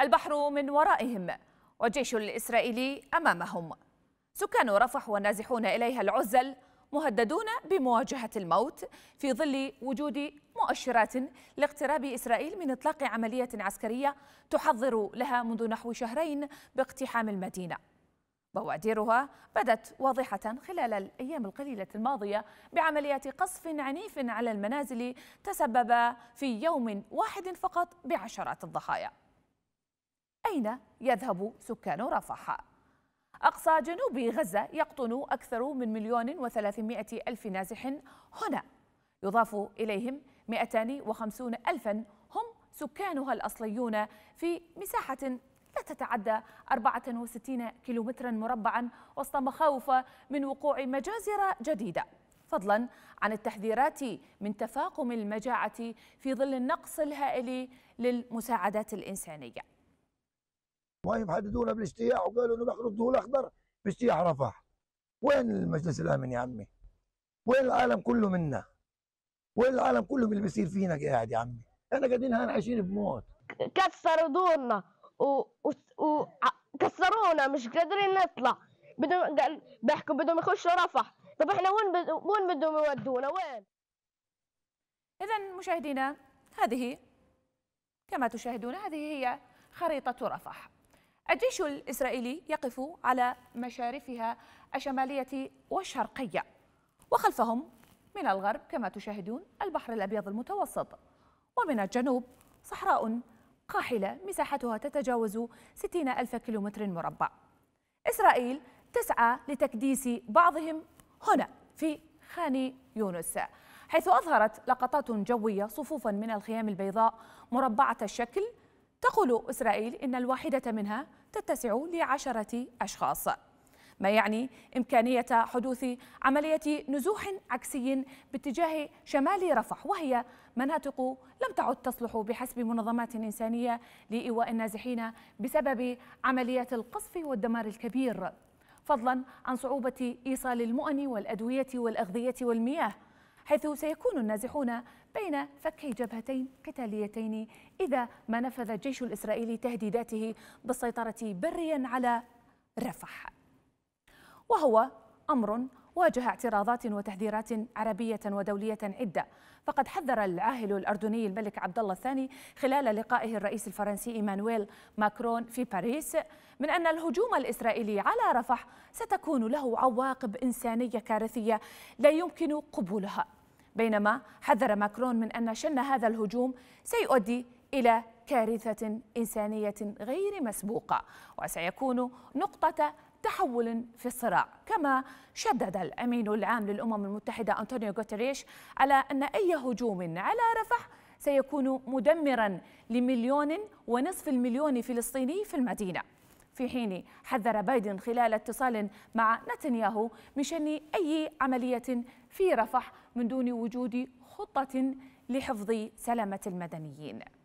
البحر من ورائهم والجيش الإسرائيلي أمامهم سكان رفح والنازحون إليها العزل مهددون بمواجهة الموت في ظل وجود مؤشرات لاقتراب إسرائيل من إطلاق عملية عسكرية تحضر لها منذ نحو شهرين باقتحام المدينة بوادرها بدت واضحة خلال الأيام القليلة الماضية بعمليات قصف عنيف على المنازل تسبب في يوم واحد فقط بعشرات الضحايا أين يذهب سكان رفح؟ أقصى جنوب غزة يقطن أكثر من مليون وثلاثمائة ألف نازح هنا يضاف إليهم 250 ألفا هم سكانها الأصليون في مساحة لا تتعدى 64 كيلومترا مربعا وسط مخاوف من وقوع مجازر جديدة فضلا عن التحذيرات من تفاقم المجاعة في ظل النقص الهائل للمساعدات الإنسانية المهم حددونا بالاجتياح وقالوا انه بيخرطوا الاخضر باجتياح رفح وين المجلس الامن يا عمي؟ وين العالم كله منا؟ وين العالم كله من اللي بيصير فينا قاعد يا عمي؟ احنا قاعدين هان عايشين بموت كسروا دورنا وكسرونا و... و... مش قادرين نطلع بدهم بيحكوا بدهم يخشوا رفح طب احنا وين بد... وين بدهم يودونا وين؟ اذا مشاهدينا هذه كما تشاهدون هذه هي خريطه رفح الجيش الإسرائيلي يقف على مشارفها الشمالية والشرقية وخلفهم من الغرب كما تشاهدون البحر الأبيض المتوسط ومن الجنوب صحراء قاحلة مساحتها تتجاوز 60 ألف كيلومتر مربع إسرائيل تسعى لتكديس بعضهم هنا في خان يونس حيث أظهرت لقطات جوية صفوفا من الخيام البيضاء مربعة الشكل تقول إسرائيل إن الواحدة منها تتسع لعشرة أشخاص ما يعني إمكانية حدوث عملية نزوح عكسي باتجاه شمال رفح وهي مناطق لم تعد تصلح بحسب منظمات إنسانية لإيواء النازحين بسبب عمليات القصف والدمار الكبير فضلا عن صعوبة إيصال المؤن والأدوية والأغذية والمياه حيث سيكون النازحون بين فكي جبهتين قتاليتين إذا ما نفذ الجيش الإسرائيلي تهديداته بالسيطرة بريا على رفح وهو أمر واجه اعتراضات وتحذيرات عربية ودولية عدة فقد حذر العاهل الأردني الملك عبد الله الثاني خلال لقائه الرئيس الفرنسي إيمانويل ماكرون في باريس من أن الهجوم الإسرائيلي على رفح ستكون له عواقب إنسانية كارثية لا يمكن قبولها بينما حذر ماكرون من أن شن هذا الهجوم سيؤدي إلى كارثة إنسانية غير مسبوقة وسيكون نقطة تحول في الصراع كما شدد الأمين العام للأمم المتحدة أنطونيو غوتريش على أن أي هجوم على رفح سيكون مدمرا لمليون ونصف المليون فلسطيني في المدينة في حين حذر بايدن خلال اتصال مع نتنياهو من شن أي عملية في رفح من دون وجود خطة لحفظ سلامة المدنيين